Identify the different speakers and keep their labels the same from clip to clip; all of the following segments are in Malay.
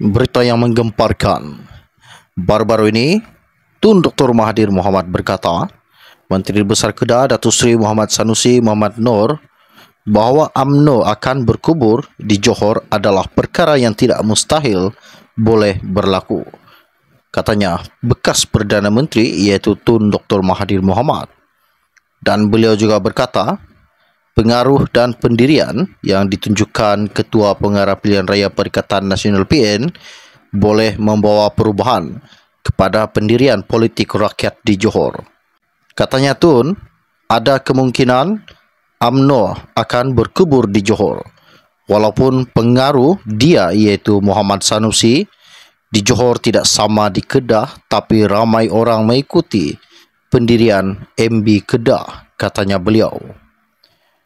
Speaker 1: Berita yang menggemparkan Baru-baru ini Tun Dr. Mahathir Mohamad berkata Menteri Besar Kedah Datuk Seri Muhammad Sanusi Muhammad Nur bahawa UMNO akan berkubur di Johor adalah perkara yang tidak mustahil boleh berlaku. Katanya bekas Perdana Menteri iaitu Tun Dr. Mahathir Mohamad. Dan beliau juga berkata pengaruh dan pendirian yang ditunjukkan Ketua Pengarah Pilihan Raya Perikatan Nasional PN boleh membawa perubahan kepada pendirian politik rakyat di Johor. Katanya Tun, ada kemungkinan UMNO akan berkubur di Johor. Walaupun pengaruh dia iaitu Muhammad Sanusi di Johor tidak sama di Kedah tapi ramai orang mengikuti pendirian MB Kedah katanya beliau.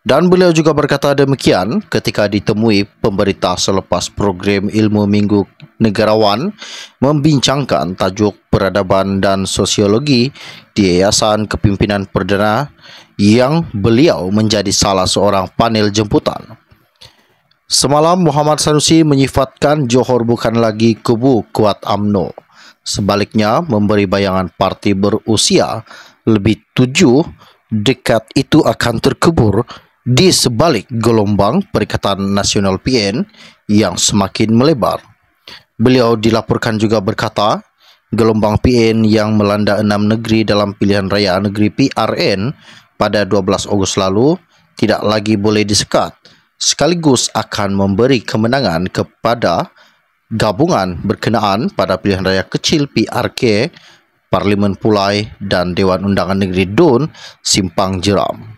Speaker 1: Dan beliau juga berkata demikian ketika ditemui pemberita selepas program Ilmu Minggu Negarawan membincangkan tajuk peradaban dan sosiologi di Yayasan Kepimpinan Perdana yang beliau menjadi salah seorang panel jemputan. Semalam Muhammad Sanusi menyifatkan Johor bukan lagi kubu kuat AMNO. Sebaliknya memberi bayangan parti berusia lebih tujuh dekat itu akan terkubur di sebalik gelombang Perikatan Nasional PN yang semakin melebar. Beliau dilaporkan juga berkata, gelombang PN yang melanda enam negeri dalam pilihan raya negeri PRN pada 12 Ogos lalu tidak lagi boleh disekat sekaligus akan memberi kemenangan kepada gabungan berkenaan pada pilihan raya kecil PRK, Parlimen Pulai dan Dewan Undangan Negeri DUN Simpang Jeram.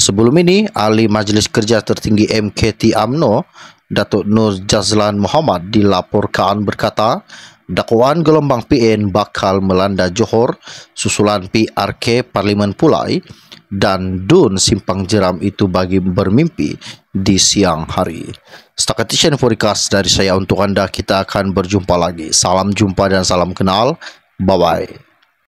Speaker 1: Sebelum ini, ahli Majlis Kerja Tertinggi MKT AMNO, Datuk Nur Jazlan Muhammad dilaporkan berkata, dakwaan gelombang PN bakal melanda Johor, susulan PRK Parlimen Pulai dan Dun Simpang Jeram itu bagi bermimpi di siang hari. Setakat ini forecast dari saya untuk anda, kita akan berjumpa lagi. Salam jumpa dan salam kenal. Bye-bye.